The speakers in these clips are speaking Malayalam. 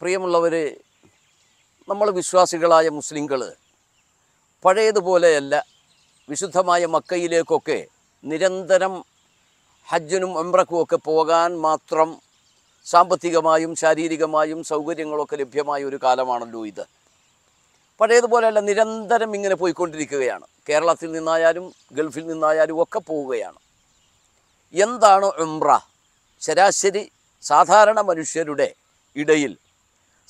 പ്രിയമുള്ളവരെ നമ്മൾ വിശ്വാസികളായ മുസ്ലിങ്ങൾ പഴയതുപോലെയല്ല വിശുദ്ധമായ മക്കയിലേക്കൊക്കെ നിരന്തരം ഹജ്ജിനും ഉംറക്കും ഒക്കെ പോകാൻ മാത്രം സാമ്പത്തികമായും ശാരീരികമായും സൗകര്യങ്ങളൊക്കെ ലഭ്യമായ ഒരു കാലമാണല്ലോ ഇത് പഴയതുപോലെയല്ല നിരന്തരം ഇങ്ങനെ പോയിക്കൊണ്ടിരിക്കുകയാണ് കേരളത്തിൽ നിന്നായാലും ഗൾഫിൽ നിന്നായാലും ഒക്കെ പോവുകയാണ് എന്താണ് ഉംറ ശരാശരി സാധാരണ മനുഷ്യരുടെ ഇടയിൽ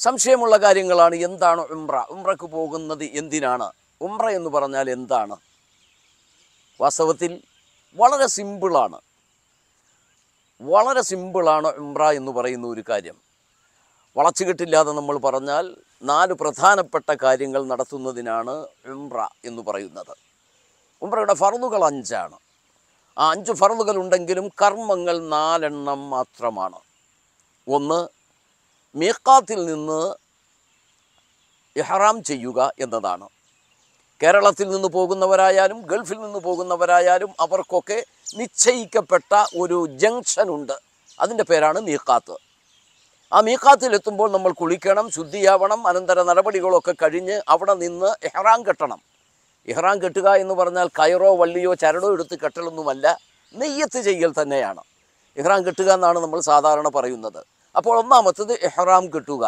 സംശയമുള്ള കാര്യങ്ങളാണ് എന്താണ് ഉംറ ഉംറക്ക് പോകുന്നത് എന്തിനാണ് ഉംറ എന്ന് പറഞ്ഞാൽ എന്താണ് വാസ്തവത്തിൽ വളരെ സിമ്പിളാണ് വളരെ സിമ്പിളാണ് ഉംറ എന്ന് പറയുന്ന ഒരു കാര്യം വളച്ചുകെട്ടില്ലാതെ നമ്മൾ പറഞ്ഞാൽ നാല് പ്രധാനപ്പെട്ട കാര്യങ്ങൾ നടത്തുന്നതിനാണ് ഉംറ എന്ന് പറയുന്നത് ഉംറയുടെ ഫറുതുകൾ അഞ്ചാണ് ആ അഞ്ച് ഫറുതുകൾ ഉണ്ടെങ്കിലും കർമ്മങ്ങൾ നാലെണ്ണം മാത്രമാണ് ഒന്ന് മേക്കാത്തിൽ നിന്ന് ഇഹ്റാം ചെയ്യുക എന്നതാണ് കേരളത്തിൽ നിന്ന് പോകുന്നവരായാലും ഗൾഫിൽ നിന്ന് പോകുന്നവരായാലും അവർക്കൊക്കെ നിശ്ചയിക്കപ്പെട്ട ഒരു ജംഗ്ഷനുണ്ട് അതിൻ്റെ പേരാണ് മീക്കാത്ത് ആ മീക്കാത്തിലെത്തുമ്പോൾ നമ്മൾ കുളിക്കണം ശുദ്ധിയാവണം അനന്തര നടപടികളൊക്കെ കഴിഞ്ഞ് അവിടെ നിന്ന് ഇഹ്റാം കെട്ടണം ഇഹ്റാം കെട്ടുക എന്ന് പറഞ്ഞാൽ കയറോ വള്ളിയോ ചരടോ എടുത്ത് കെട്ടലൊന്നുമല്ല നെയ്യത്ത് ചെയ്യൽ തന്നെയാണ് ഇഹ്റാം കെട്ടുക എന്നാണ് നമ്മൾ സാധാരണ പറയുന്നത് അപ്പോൾ ഒന്നാമത്തത് എഹ്റാം കിട്ടുക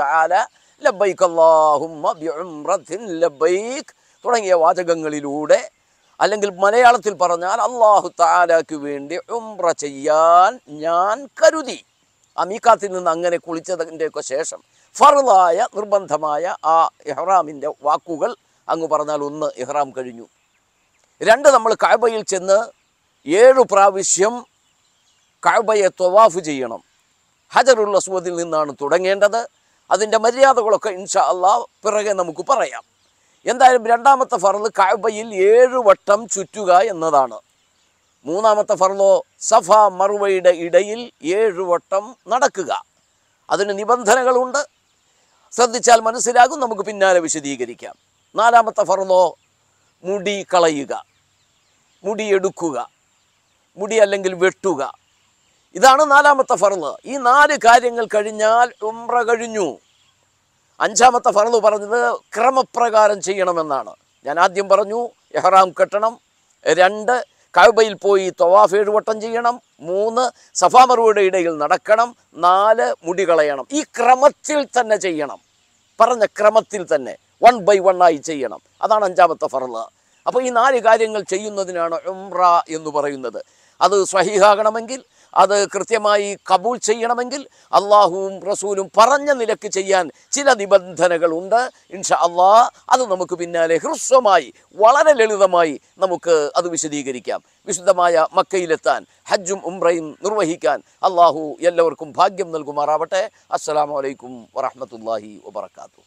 തആല അല്ലാഹുമ്മ തുടങ്ങിയ വാചകങ്ങളിലൂടെ അല്ലെങ്കിൽ മലയാളത്തിൽ പറഞ്ഞാൽ അള്ളാഹു താലാക്ക് വേണ്ടി ഉംറ ചെയ്യാൻ ഞാൻ കരുതി അമീക്കാത്തിൽ നിന്ന് അങ്ങനെ കുളിച്ചതിൻ്റെയൊക്കെ ശേഷം ഫറുതായ നിർബന്ധമായ ആ ഇഹ്റാമിൻ്റെ വാക്കുകൾ അങ്ങ് പറഞ്ഞാൽ ഒന്ന് ഇഹ്റാം കഴിഞ്ഞു രണ്ട് നമ്മൾ കായബയിൽ ചെന്ന് ഏഴു പ്രാവശ്യം കഴബയെ തൊവാഫ് ചെയ്യണം ഹജറുൽ അസ്വദിൽ നിന്നാണ് തുടങ്ങേണ്ടത് അതിൻ്റെ മര്യാദകളൊക്കെ ഇൻഷാ അള്ളാ പിറകെ നമുക്ക് പറയാം എന്തായാലും രണ്ടാമത്തെ ഫറൽ കഴബയിൽ ഏഴു വട്ടം ചുറ്റുക എന്നതാണ് മൂന്നാമത്തെ ഫറലോ സഫ മറുവയുടെ ഇടയിൽ ഏഴു വട്ടം നടക്കുക അതിന് നിബന്ധനകളുണ്ട് ശ്രദ്ധിച്ചാൽ മനസ്സിലാകും നമുക്ക് പിന്നാലെ വിശദീകരിക്കാം നാലാമത്തെ ഫറലോ മുടി കളയുക മുടിയെടുക്കുക മുടി അല്ലെങ്കിൽ വെട്ടുക ഇതാണ് നാലാമത്തെ ഫറല് ഈ നാല് കാര്യങ്ങൾ കഴിഞ്ഞാൽ ഉംറ കഴിഞ്ഞു അഞ്ചാമത്തെ ഫറല് പറഞ്ഞത് ക്രമപ്രകാരം ചെയ്യണമെന്നാണ് ഞാൻ ആദ്യം പറഞ്ഞു എഹ്റാം കെട്ടണം രണ്ട് കഴബയിൽ പോയി തൊവാഫ് ഏഴുവട്ടം ചെയ്യണം മൂന്ന് സഫാമറുവയുടെ ഇടയിൽ നടക്കണം നാല് മുടി കളയണം ഈ ക്രമത്തിൽ തന്നെ ചെയ്യണം പറഞ്ഞ ക്രമത്തിൽ തന്നെ വൺ ബൈ വൺ ആയി ചെയ്യണം അതാണ് അഞ്ചാമത്തെ ഫറല് അപ്പോൾ ഈ നാല് കാര്യങ്ങൾ ചെയ്യുന്നതിനാണ് ഉംറ എന്ന് പറയുന്നത് അത് സ്വഹീഹാകണമെങ്കിൽ അത് കൃത്യമായി കബൂൾ ചെയ്യണമെങ്കിൽ അള്ളാഹുവും റസൂലും പറഞ്ഞ നിലക്ക് ചെയ്യാൻ ചില നിബന്ധനകളുണ്ട് ഇൻഷാ അള്ളാ അത് നമുക്ക് പിന്നാലെ ഹ്രസ്വമായി വളരെ ലളിതമായി നമുക്ക് അത് വിശദീകരിക്കാം വിശുദ്ധമായ മക്കയിലെത്താൻ ഹജ്ജും ഉംറയും നിർവഹിക്കാൻ അള്ളാഹു എല്ലാവർക്കും ഭാഗ്യം നൽകുമാറാവട്ടെ അസ്സാം വലൈക്കും വറഹമത്തല്ലാഹി വബർക്കാത്തു